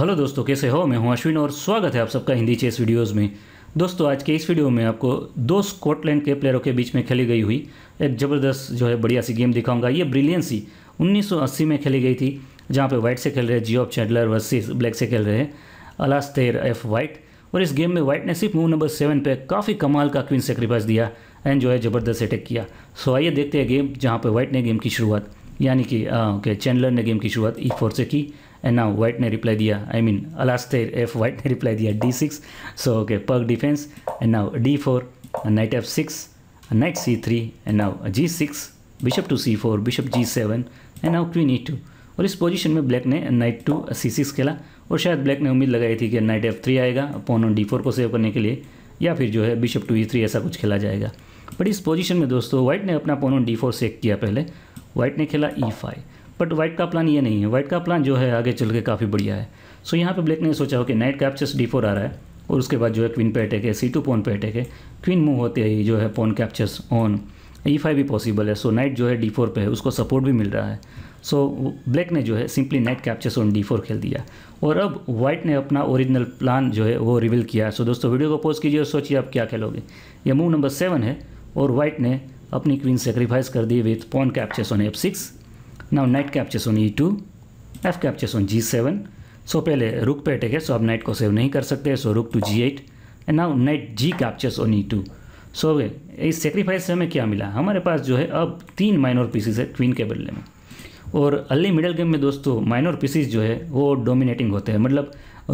hello दोस्तों कैसे हो मैं हूं अश्विन और स्वागत है आप सबका हिंदी चेस वीडियोस में दोस्तों आज के इस वीडियो में आपको दो स्कॉटलैंड के प्लेयरों के बीच में खेली गई हुई एक ज़बरदस्त जो है बढ़िया सी गेम दिखाऊंगा ये ब्रिलियंसी 1980 में खेली गई थी जहाँ पे वाइट से खेल रहे ऑफ चैंडलर वर्सेज ब्लैक से खेल रहे अलास्तेर एफ वाइट और इस गेम में वाइट ने सिर्फ मूव नंबर सेवन पर काफ़ी कमाल का क्वीन सेक्रीफाइस दिया एंड जो है ज़बरदस्त अटैक किया सो आइए देखते हैं गेम जहाँ पर वाइट ने गेम की शुरुआत यानी कि ओके चैंडलर ने गेम की शुरुआत ई फोर से की एंड नाउ वाइट ने रिप्लाई दिया आई मीन अलास्टेर एफ वाइट ने रिप्लाई दिया D six so okay Pirc defence and now D four knight F six knight C three and now G six bishop to C four bishop G seven and now queen E two और इस position में black ने night to C six खेला और शायद black ने उम्मीद लगाई थी कि नाइट एफ थ्री आएगा पोन डी फोर को सेव करने के लिए या फिर जो है बिशप टू ई थ्री ऐसा कुछ खेला जाएगा बट इस पोजीशन में दोस्तों व्हाइट ने अपना पोन डी फोर सेक किया पहले व्हाइट ने खेला E e five but white का प्लान ये नहीं है वाइट का प्लान जो है आगे चल के काफ़ी बढ़िया है सो यहाँ पे ब्लैक ने सोचा हो कि नाइट कैप्चर्स डी फोर आ रहा है और उसके बाद जो है क्वीन पे अटैक है सी टू पोन पे अटैक है क्वीन मूव होते ही जो है pawn captures on E five भी पॉसिबल है सो so, नाइट जो है डी फोर पर है उसको सपोर्ट भी मिल रहा है सो so, ब्लैक ने जो है simply knight captures on D four खेल दिया और अब वाइट ने अपना ओरिजिनल प्लान जो है वो रिवील किया सो so, दोस्तों वीडियो को पॉज कीजिए और सोचिए आप क्या खेलोगे यह मूव नंबर सेवन है और वाइट ने अपनी क्वीन सेक्रीफाइस कर दी with pawn captures on F six knight Now on E two F f on G seven so पहले रुक पे अटैक है सो आप नाइट को सेव नहीं कर सकते so rook to G eight and now knight G captures on E two so इस sacrifice से हमें क्या मिला हमारे पास जो है अब तीन माइनर पीसीज है क्वीन के बदले में और अली मिडल गेम में दोस्तों माइनर पीसीज जो है वो डोमिनेटिंग होते हैं मतलब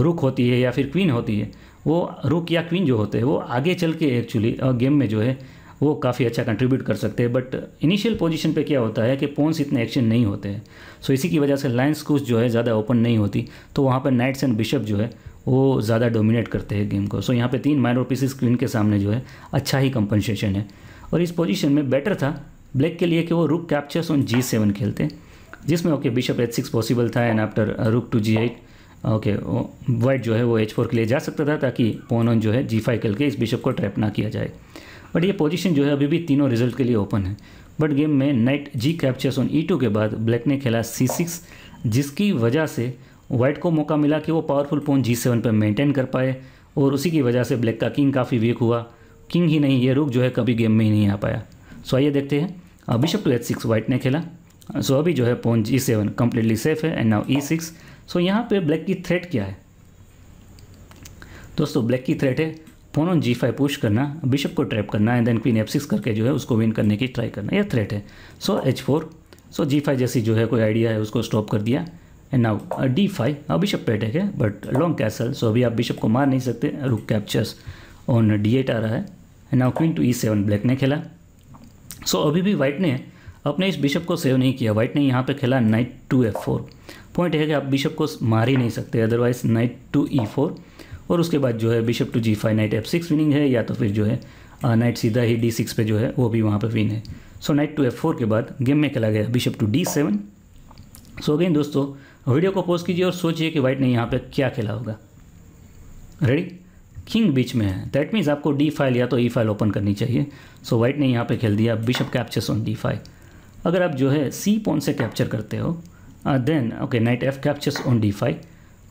रुक होती है या फिर क्वीन होती है वो रुक या क्वीन जो होते हैं वो आगे चल के एक्चुअली गेम में जो है वो काफ़ी अच्छा कंट्रीब्यूट कर सकते हैं बट इनिशियल पोजीशन पे क्या होता है कि पोन्स इतने एक्शन नहीं होते हैं सो इसी की वजह से लाइन्स कुछ जो है ज़्यादा ओपन नहीं होती तो वहाँ पर नाइट्स एंड बिशप जो है वो ज़्यादा डोमिनेट करते हैं गेम को सो यहाँ पर तीन माइनर पीस स्क्रीन के सामने जो है अच्छा ही कंपनसेशन है और इस पोजिशन में बेटर था ब्लैक के लिए कि वो रुक कैप्चर्स ऑन जी सेवन खेलते जिसमें okay bishop H six possible था and after rook to G eight okay white जो है वो एच फोर के लिए जा सकता था ताकि पोन ऑन जो है जी फाइव खेल के इस बिशप को ट्रैप ना किया जाए बट ये पोजीशन जो है अभी भी तीनों रिजल्ट के लिए ओपन है बट गेम में knight G captures on E two के बाद ब्लैक ने खेला सी सिक्स जिसकी वजह से वाइट को मौका मिला कि वो पावरफुल पोन जी सेवन पर मेनटेन कर पाए और उसी की वजह से ब्लैक का किंग काफ़ी वीक हुआ किंग ही नहीं ये रुक जो है कभी गेम में ही नहीं आ पाया सो आइए देखते हैं bishop to H six white ने खेला सो अभी जो है पोन जी सेवन कम्प्लीटली सेफ है and now E six so यहाँ पे ब्लैक की थ्रेट क्या है दोस्तों ब्लैक की थ्रेट है pawn on G five push करना बिशप को ट्रैप करना and then queen F six करके जो है उसको विन करने की ट्राई करना यह थ्रेट है so H four so G five जैसी जो है कोई आइडिया है उसको स्टॉप कर दिया एंड नाउ डी फाइव अब बिशप पे अटैक है बट लॉन्ग कैसल सो अभी आप बिशप को मार नहीं सकते rook captures on D eight आ रहा है and now queen to E seven black ने खेला सो so, अभी भी वाइट ने अपने इस बिशप को सेव नहीं किया वाइट ने यहाँ पे खेला knight to F four point है कि आप बिशप को मार ही नहीं सकते otherwise knight to E four और उसके बाद जो है bishop to G five knight F six winning है या तो फिर जो है नाइट सीधा ही डी सिक्स पर जो है वो भी वहाँ पर विन है so knight to F four के बाद गेम में चला गया bishop to D seven so again दोस्तों वीडियो को पोज कीजिए और सोचिए कि वाइट ने यहाँ पर क्या खेला होगा रेडी किंग बीच में है दैट मीन्स आपको डी फाइल या तो ई फाइल ओपन करनी चाहिए सो so, वाइट ने यहाँ पे खेल दिया bishop captures on D five अगर आप जो है सी पोन से कैप्चर करते हो then okay knight F captures on D five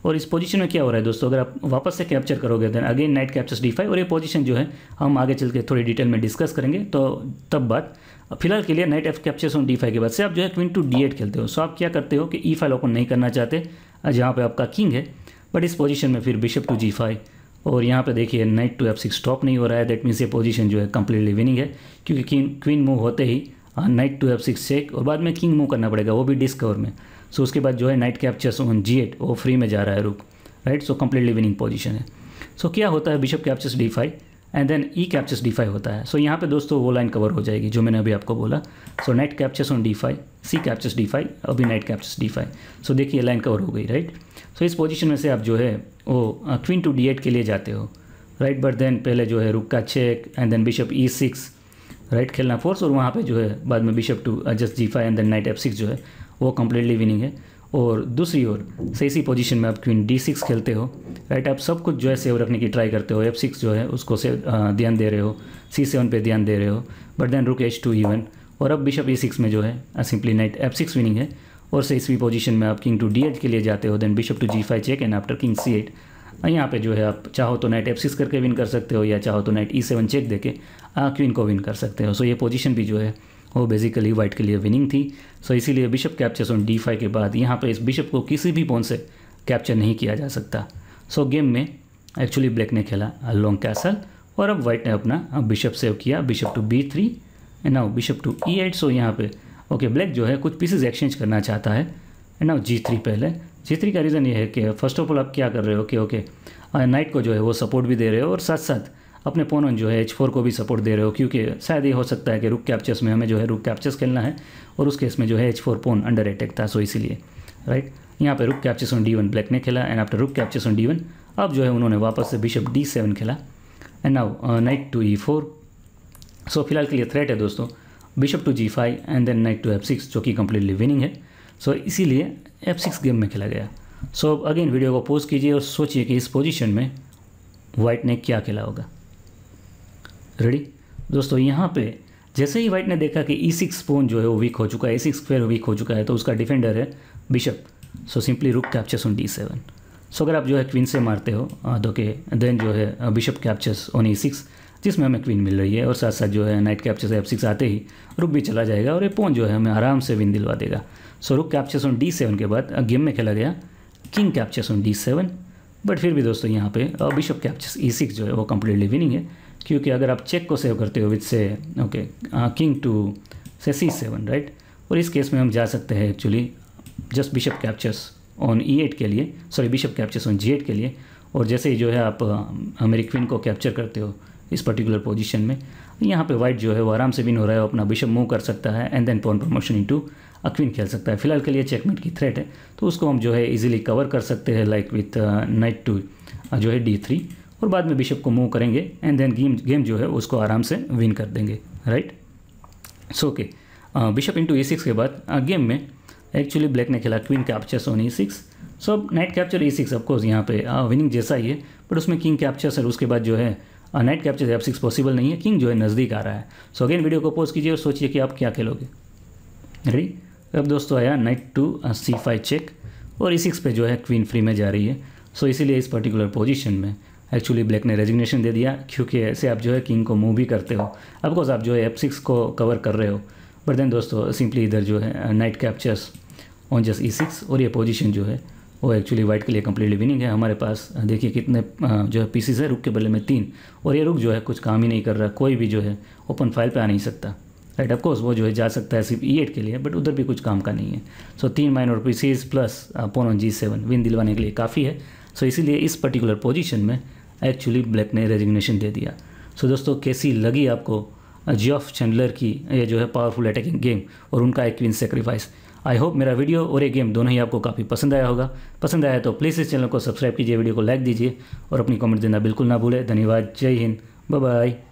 और इस पोजीशन में क्या हो रहा है दोस्तों अगर आप वापस से कैप्चर करोगे then again knight captures D और ये पोजीशन जो है हम आगे चल के थोड़ी डिटेल में डिस्कस करेंगे तो तब बात फिलहाल के लिए knight F captures on D के बाद से आप जो है क्वीन टू डी खेलते हो सो आप क्या करते हो कि ई फाइल ओपन नहीं करना चाहते जहाँ पर आपका किंग है बट इस पोजीशन में फिर बिशप टू जी फाइव और यहाँ पर देखिए knight to F six stop नहीं हो रहा है दैट मीन्स ये पोजीशन जो है कम्प्लीटली विनिंग है क्योंकि क्वीन मूव होते ही knight to F six check और बाद में किंग मूव करना पड़ेगा वो भी डिस्कवर में सो उसके बाद जो है knight captures on G eight वो फ्री में जा रहा है rook right so completely winning position है सो so, क्या होता है bishop captures D five and then E captures D five होता है सो so, यहाँ पे दोस्तों वो लाइन कवर हो जाएगी जो मैंने अभी आपको बोला so knight captures on D five C captures D five अभी knight captures D five so देखिए लाइन कवर हो गई राइट सो इस पोजिशन में से आप जो है वो क्वीन टू डी एट के लिए जाते हो राइट बट देन पहले जो है रुक का check and then bishop E six right खेलना फोर्स और वहाँ पे जो है बाद में bishop to just G five and then knight F six जो है वो कम्प्लीटली विनिंग है और दूसरी ओर सही सी पोजीशन में आप क्वीन डी सिक्स खेलते हो राइट आप सब कुछ जो है सेव रखने की ट्राई करते हो एफ सिक्स जो है उसको से uh, ध्यान दे रहे हो सी सेवन पर ध्यान दे रहे हो but then rook H two even और अब बिशप ई सिक्स में जो है simply knight F six winning है और सही सी पोजीशन में आप किंग टू डी एट के लिए जाते हो then bishop to G five check and after king C eight અહીં આપે જો છે આપ ચાહો તો नाइट एफ6 કરકે વિન કર સકતે હો કે ચાહો તો नाइट E7 ચેક દેકે ક્વીન કો વિન કર સકતે હો સો યે પોઝિશન ભી જો હે ઓ બેઝિકલી વ્હાઇટ કે લિયે વિનિંગ થી સો ઇસી લિયે બિશપ કેપ્ચર સોન D5 કે બાદ યહા પે ઇસ બિશપ કો કિસિ ભી પોન સે કેપ્ચર નહીં કિયા જા સકતા સો ગેમ મે એક્ચ્યુઅલી બ્લેક ને खेला લોંગ કેસલ ઓર અબ વ્હાઇટ ને અપના બિશપ સેવ કિયા bishop to B3 and now bishop to E8 so યહા પે ઓકે બ્લેક જો હે કુછ pieces exchange karna chahta hai and now G3 pehle C3 का रीज़न ये है कि फ़र्स्ट ऑफ ऑल आप क्या कर रहे हो कि ओके नाइट को जो है वो सपोर्ट भी दे रहे हो और साथ साथ अपने पोनन जो है एच फोर को भी सपोर्ट दे रहे हो क्योंकि शायद ये हो सकता है कि रुक कैप्चर्स में हमें जो है रुक कैप्चर्स खेलना है और उस केस में जो है H four pawn under attack था सो इसीलिए राइट यहाँ पे rook captures on D one black ने खेला and after rook captures on D one अब जो है उन्होंने वापस से बिशप डी सेवन खेला and now knight to E four so फिलहाल के लिए थ्रेट है दोस्तों bishop to G five and then knight to F six जो कि कम्प्लीटली विनिंग है सो so, इसीलिए एफ सिक्स गेम में खेला गया सो so, अगेन वीडियो को पोज कीजिए और सोचिए कि इस पोजीशन में वाइट ने क्या खेला होगा रेडी दोस्तों यहाँ पे जैसे ही वाइट ने देखा कि ई सिक्स पोन जो है वो वीक हो चुका है ई सिक्स स्क्वेयर वीक हो चुका है तो उसका डिफेंडर है bishop so simply rook captures on D seven so अगर आप जो है क्वीन से मारते हो तो के देन जो है bishop captures on E six जिसमें हमें क्वीन मिल रही है और साथ साथ जो है नाइट कैप्चर से एफ सिक्स आते ही रुक भी चला जाएगा और ये पोन जो है हमें आराम से विन दिलवा देगा सो रुक कैप्चर ऑन डी सेवन के बाद गेम में खेला गया king captures on D seven but फिर भी दोस्तों यहाँ पे बिशप कैप्चर्स ई सिक्स जो है वो कम्प्लीटली विनिंग है क्योंकि अगर आप चेक को सेव करते हो विद से ओके किंग टू से सी सेवन राइट और इस केस में हम जा सकते हैं actually just bishop captures on E eight के लिए sorry bishop captures on G eight के लिए और जैसे ही जो है आप मेरी क्वीन को कैप्चर करते हो इस पर्टिकुलर पोजीशन में यहाँ पे वाइट जो है वो आराम से विन हो रहा है वो अपना बिशप मूव कर सकता है and then pawn promotion into a queen खेल सकता है फिलहाल के लिए चेकमेट की थ्रेट है तो उसको हम जो है इजीली कवर कर सकते हैं लाइक विथ नाइट टू जो है डी थ्री और बाद में बिशप को मूव करेंगे एंड देन गेम गेम जो है उसको आराम से विन कर देंगे right so okay bishop into a six के बाद uh, गेम में एक्चुअली ब्लैक ने खेला queen capture on e six so अब knight capture e six of course यहाँ पे विनिंग uh, जैसा ही है बट उसमें किंग कैप्चर सर उसके बाद जो है knight capture f six possible नहीं है किंग जो है नज़दीक आ रहा है सो अगेन वीडियो को पोज कीजिए और सोचिए कि आप क्या खेलोगे रेडी अब दोस्तों आया knight to c five check और ई सिक्स पर जो है क्वीन फ्री में जा रही है सो इसीलिए इस पर्टिकुलर पोजिशन में एक्चुअली ब्लैक ने रेजिग्नेशन दे दिया क्योंकि ऐसे आप जो है किंग को मूव भी करते हो अफकोर्स आप जो है एफ सिक्स को कवर कर रहे हो बट देन दोस्तों सिंपली इधर जो है knight captures on just e six और ये पोजिशन जो है वो एक्चुअली वाइट के लिए कम्प्लीटली विनिंग है हमारे पास देखिए कितने जो है पीसीज है रुक के बल्ले में तीन और ये रुक जो है कुछ काम ही नहीं कर रहा कोई भी जो है ओपन फाइल पे आ नहीं सकता राइट right, ऑफकोर्स वो जो है जा सकता है सिर्फ ई e एट के लिए बट उधर भी कुछ काम का नहीं है सो so, तीन माइनर पीसीज प्लस पोन जी सेवन विन दिलवाने के लिए काफ़ी है सो so, इसीलिए इस पर्टिकुलर पोजिशन में एक्चुअली ब्लैक ने रेजिग्नेशन दे दिया सो so, दोस्तों कैसी लगी आपको जियोफ चैंडलर की ये जो है पावरफुल अटैकिंग गेम और उनका एक विन सेक्रीफाइस आई होप मेरा वीडियो और ये गेम दोनों ही आपको काफ़ी पसंद आया होगा पसंद आया तो प्लीज़ इस चैनल को सब्सक्राइब कीजिए वीडियो को लाइक दीजिए और अपनी कमेंट देना बिल्कुल ना भूलें धन्यवाद जय हिंद बाय